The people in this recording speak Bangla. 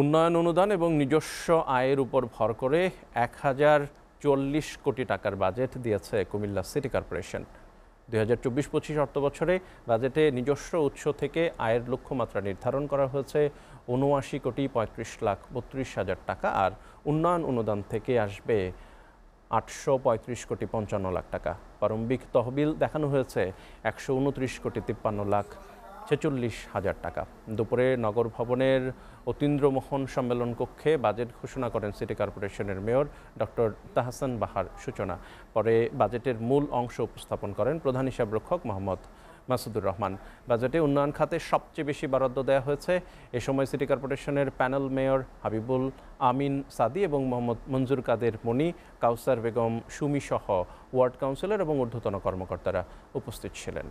উন্নয়ন অনুদান এবং নিজস্ব আয়ের উপর ভর করে এক হাজার চল্লিশ কোটি টাকার বাজেট দিয়েছে কুমিল্লা সিটি কর্পোরেশন দুই হাজার চব্বিশ পঁচিশ অর্থ বছরে বাজেটে নিজস্ব উৎস থেকে আয়ের লক্ষ্যমাত্রা নির্ধারণ করা হয়েছে উনআশি কোটি পঁয়ত্রিশ লাখ বত্রিশ হাজার টাকা আর উন্নয়ন অনুদান থেকে আসবে আটশো পঁয়ত্রিশ কোটি পঞ্চান্ন লাখ টাকা প্রারম্ভিক তহবিল দেখানো হয়েছে একশো উনত্রিশ কোটি তিপ্পান্ন লাখ ছেচল্লিশ হাজার টাকা দুপুরে নগর ভবনের অতীন্দ্রমোহন সম্মেলন কক্ষে বাজেট ঘোষণা করেন সিটি কর্পোরেশনের মেয়র ডক্টর তাহাসান বাহার সূচনা পরে বাজেটের মূল অংশ উপস্থাপন করেন প্রধান হিসাবরক্ষক মোহাম্মদ মাসুদুর রহমান বাজেটে উন্নয়ন খাতে সবচেয়ে বেশি বরাদ্দ দেওয়া হয়েছে এ সময় সিটি কর্পোরেশনের প্যানেল মেয়র হাবিবুল আমিন সাদি এবং মোহাম্মদ মঞ্জুর কাদের মনি কাউসার বেগম সুমি সহ ওয়ার্ড কাউন্সিলর এবং ঊর্ধ্বতন কর্মকর্তারা উপস্থিত ছিলেন